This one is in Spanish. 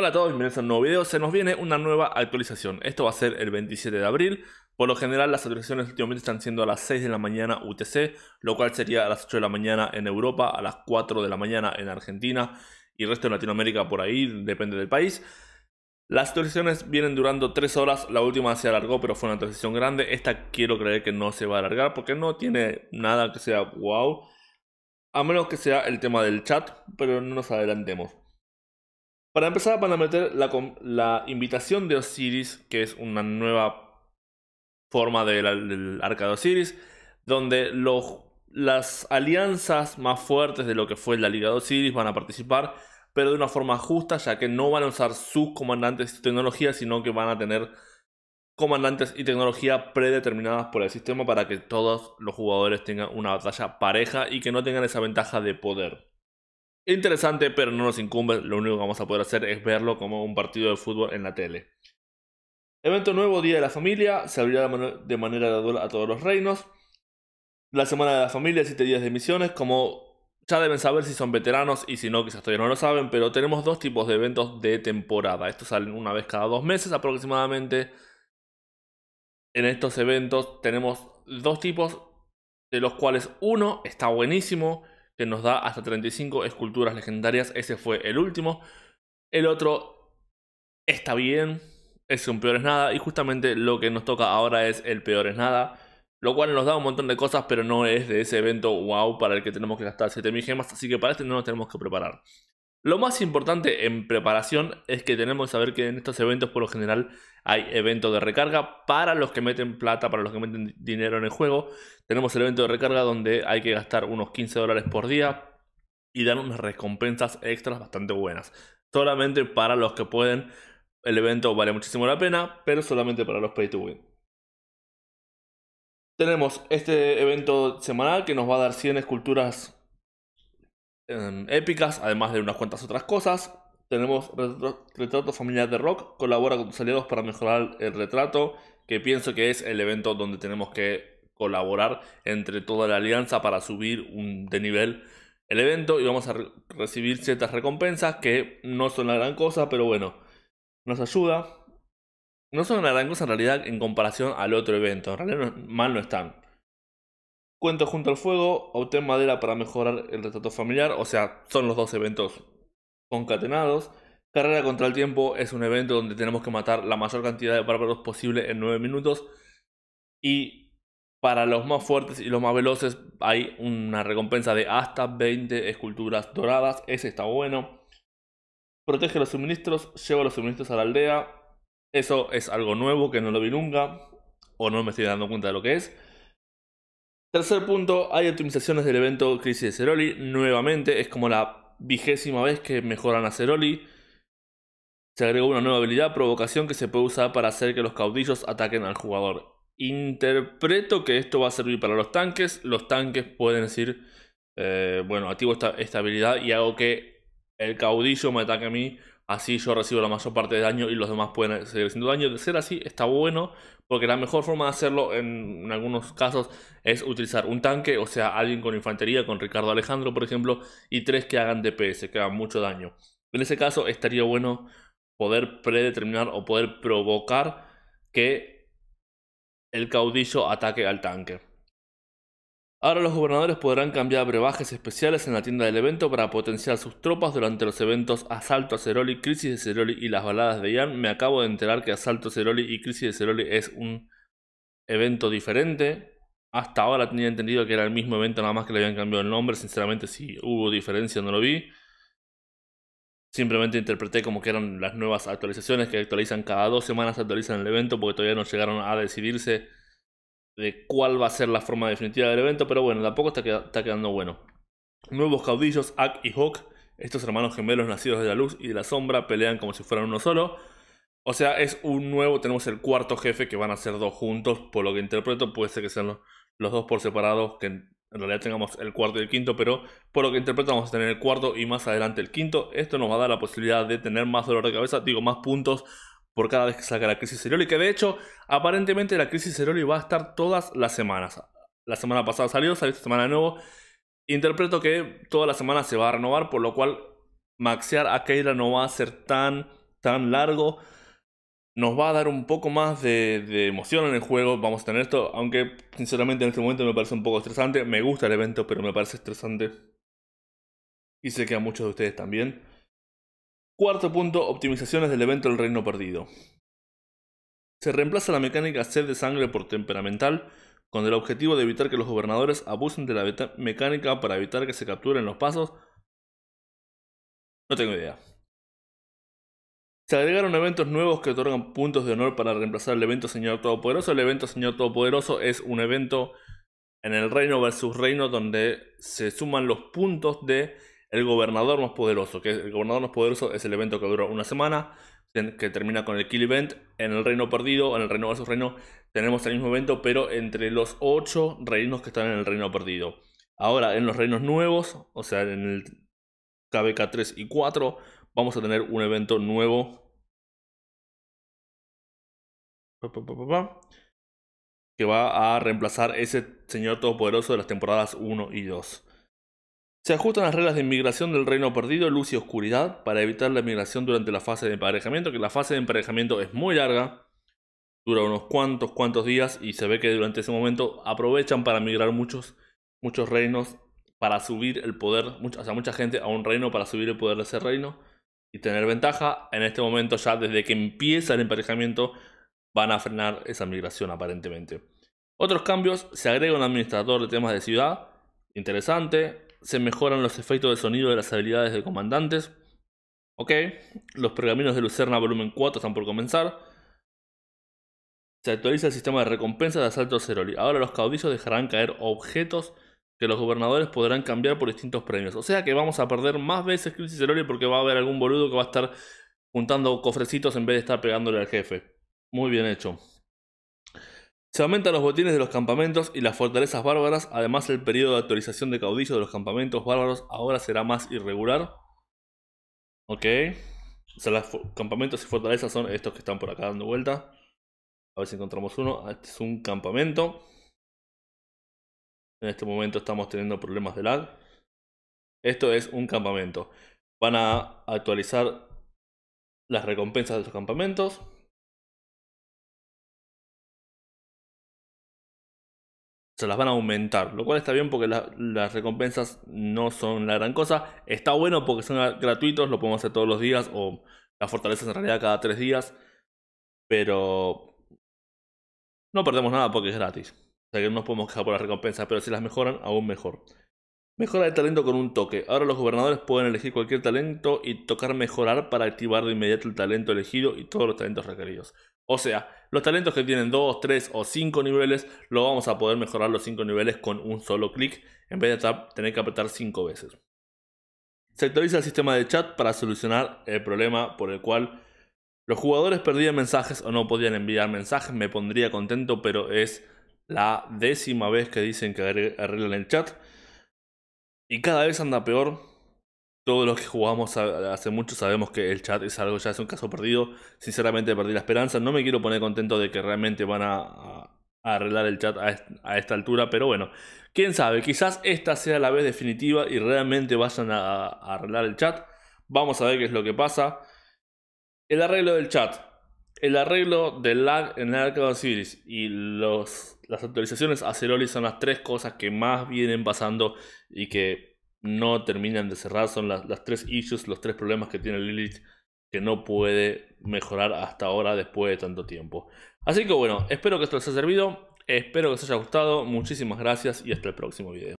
Hola a todos, bienvenidos a un nuevo video. Se nos viene una nueva actualización. Esto va a ser el 27 de abril. Por lo general las actualizaciones últimamente están siendo a las 6 de la mañana UTC, lo cual sería a las 8 de la mañana en Europa, a las 4 de la mañana en Argentina y el resto de Latinoamérica por ahí, depende del país. Las actualizaciones vienen durando 3 horas, la última se alargó pero fue una actualización grande. Esta quiero creer que no se va a alargar porque no tiene nada que sea wow. A menos que sea el tema del chat, pero no nos adelantemos. Para empezar van a meter la, invitación de Osiris, que es una nueva forma del, arca de Osiris, donde las alianzas más fuertes de lo que fue la Liga de Osiris van a participar, pero de una forma justa, ya que no van a usar sus comandantes y tecnología, sino que van a tener comandantes y tecnología predeterminadas por el sistema para que todos los jugadores tengan una batalla pareja y que no tengan esa ventaja de poder. Interesante, pero no nos incumbe. Lo único que vamos a poder hacer es verlo como un partido de fútbol en la tele. Evento nuevo, Día de la Familia. Se abrirá de manera gradual a todos los reinos. La Semana de la Familia, 7 días de emisiones, Como ya deben saber si son veteranos y si no, quizás todavía no lo saben, pero tenemos dos tipos de eventos de temporada. Estos salen una vez cada dos meses aproximadamente. En estos eventos tenemos dos tipos, de los cuales uno está buenísimo que nos da hasta 35 esculturas legendarias. Ese fue el último. El otro está bien, es un peor es nada. Y justamente lo que nos toca ahora es el peor es nada. Lo cual nos da un montón de cosas, pero no es de ese evento wow para el que tenemos que gastar 7000 gemas. Así que para este no nos tenemos que preparar. Lo más importante en preparación es que tenemos que saber que en estos eventos por lo general hay eventos de recarga para los que meten plata, para los que meten dinero en el juego. Tenemos el evento de recarga donde hay que gastar unos 15 dólares por día y dan unas recompensas extras bastante buenas. Solamente para los que pueden, el evento vale muchísimo la pena, pero solamente para los pay to win. Tenemos este evento semanal que nos va a dar 100 esculturas Em, épicas, además de unas cuantas otras cosas. Tenemos Retrato Familiar de Rock, colabora con tus aliados para mejorar el retrato, que pienso que es el evento donde tenemos que colaborar entre toda la alianza para subir de nivel el evento y vamos a recibir ciertas recompensas que no son la gran cosa, pero bueno, nos ayuda. No son una gran cosa en realidad en comparación al otro evento, en realidad mal no están. Cuento junto al fuego, obtén madera para mejorar el retrato familiar, o sea, son los dos eventos concatenados. Carrera contra el tiempo es un evento donde tenemos que matar la mayor cantidad de bárbaros posible en 9 minutos. Y para los más fuertes y los más veloces hay una recompensa de hasta 20 esculturas doradas. Ese está bueno. Protege los suministros, lleva los suministros a la aldea. Eso es algo nuevo que no lo vi nunca. O no me estoy dando cuenta de lo que es. Tercer punto, hay optimizaciones del evento Crisis de Ceroli. Nuevamente, es como la vigésima vez que mejoran a Ceroli. Se agregó una nueva habilidad, provocación, que se puede usar para hacer que los caudillos ataquen al jugador. Interpreto que esto va a servir para los tanques. Los tanques pueden decir, eh, bueno, activo esta habilidad y hago que el caudillo me ataque a mí Así yo recibo la mayor parte de daño y los demás pueden seguir haciendo daño. De ser así está bueno, porque la mejor forma de hacerlo en, en, algunos casos es utilizar un tanque, o sea, alguien con infantería, con Ricardo Alejandro, por ejemplo, y tres que hagan DPS, que hagan mucho daño. En ese caso estaría bueno poder predeterminar o poder provocar que el caudillo ataque al tanque. Ahora los gobernadores podrán cambiar brebajes especiales en la tienda del evento para potenciar sus tropas durante los eventos Asalto a Ceroli, Crisis de Ceroli y las baladas de Ian. Me acabo de enterar que Asalto a Ceroli y Crisis de Ceroli es un evento diferente. Hasta ahora tenía entendido que era el mismo evento, nada más que le habían cambiado el nombre. Sinceramente, si hubo diferencia, no lo vi. Simplemente interpreté como que eran las nuevas actualizaciones que actualizan cada dos semanas, actualizan el evento porque todavía no llegaron a decidirse de cuál va a ser la forma definitiva del evento, pero bueno, tampoco está, está quedando bueno. Nuevos caudillos, Ak y Hawk, estos hermanos gemelos nacidos de la luz y de la sombra, pelean como si fueran uno solo. O sea, es un nuevo, tenemos el cuarto jefe que van a ser dos juntos, por lo que interpreto puede ser que sean los, dos por separados, que en realidad tengamos el cuarto y el quinto, pero por lo que interpreto vamos a tener el cuarto y más adelante el quinto. Esto nos va a dar la posibilidad de tener más dolor de cabeza, digo, más puntos por cada vez que salga la crisis y que de hecho, aparentemente la crisis cerólica va a estar todas las semanas. La semana pasada salió, salió esta semana de nuevo. Interpreto que toda la semana se va a renovar, por lo cual maxear a Keira no va a ser tan, tan largo. Nos va a dar un poco más de, de, emoción en el juego. Vamos a tener esto, aunque sinceramente en este momento me parece un poco estresante. Me gusta el evento, pero me parece estresante. Y sé que a muchos de ustedes también. Cuarto punto, optimizaciones del evento El Reino Perdido. Se reemplaza la mecánica sed de sangre por temperamental, con el objetivo de evitar que los gobernadores abusen de la mecánica para evitar que se capturen los pasos. No tengo idea. Se agregaron eventos nuevos que otorgan puntos de honor para reemplazar el evento Señor Todopoderoso. El evento Señor Todopoderoso es un evento en el reino versus reino donde se suman los puntos de el gobernador más poderoso, que el gobernador más poderoso es el evento que dura una semana, que termina con el Kill Event. En el Reino Perdido, en el Reino versus Reino, tenemos el mismo evento, pero entre los ocho reinos que están en el Reino Perdido. Ahora, en los reinos nuevos, o sea, en el KBK 3 y 4, vamos a tener un evento nuevo. Que va a reemplazar ese señor todopoderoso de las temporadas 1 y 2. Se ajustan las reglas de inmigración del reino perdido, luz y oscuridad, para evitar la inmigración durante la fase de emparejamiento, que la fase de emparejamiento es muy larga, dura unos cuantos, cuantos días y se ve que durante ese momento aprovechan para migrar muchos, muchos reinos para subir el poder, o sea, mucha gente a un reino para subir el poder de ese reino y tener ventaja. En este momento ya desde que empieza el emparejamiento van a frenar esa migración aparentemente. Otros cambios, se agrega un administrador de temas de ciudad, interesante, se mejoran los efectos de sonido de las habilidades de comandantes. Ok, los pergaminos de Lucerna volumen 4 están por comenzar. Se actualiza el sistema de recompensas de asalto Ceroli. Ahora los caudillos dejarán caer objetos que los gobernadores podrán cambiar por distintos premios. O sea que vamos a perder más veces Crisis Ceroli porque va a haber algún boludo que va a estar juntando cofrecitos en vez de estar pegándole al jefe. Muy bien hecho. Se aumentan los botines de los campamentos y las fortalezas bárbaras, además el periodo de actualización de caudillo de los campamentos bárbaros ahora será más irregular. Ok. O sea, los campamentos y fortalezas son estos que están por acá dando vuelta. A ver si encontramos uno. Ah, este es un campamento. En este momento estamos teniendo problemas de lag. Esto es un campamento. Van a actualizar las recompensas de los campamentos. se las van a aumentar, lo cual está bien porque las recompensas no son la gran cosa. Está bueno porque son gratuitos, lo podemos hacer todos los días o las fortalezas en realidad cada tres días. Pero no perdemos nada porque es gratis. O sea que no nos podemos quejar por las recompensas, pero si las mejoran, aún mejor. Mejora el talento con un toque. Ahora los gobernadores pueden elegir cualquier talento y tocar mejorar para activar de inmediato el talento elegido y todos los talentos requeridos. O sea, los talentos que tienen 2, 3 o 5 niveles, lo vamos a poder mejorar los 5 niveles con un solo clic, en vez de tener que apretar 5 veces. Se actualiza el sistema de chat para solucionar el problema por el cual los jugadores perdían mensajes o no podían enviar mensajes. Me pondría contento, pero es la décima vez que dicen que arreglan el chat. Y cada vez anda peor. Todos los que jugamos hace mucho sabemos que el chat es algo ya es un caso perdido. Sinceramente perdí la esperanza. No me quiero poner contento de que realmente van a, arreglar el chat a, esta altura, pero bueno, quién sabe, quizás esta sea la vez definitiva y realmente vayan a, arreglar el chat. Vamos a ver qué es lo que pasa. El arreglo del chat, el arreglo del lag en el Arcade Series y las actualizaciones a Ceroli son las tres cosas que más vienen pasando y que no terminan de cerrar son las, tres issues, los tres problemas que tiene Lilith que no puede mejorar hasta ahora después de tanto tiempo. Así que bueno, espero que esto les haya servido, espero que os haya gustado, muchísimas gracias y hasta el próximo video.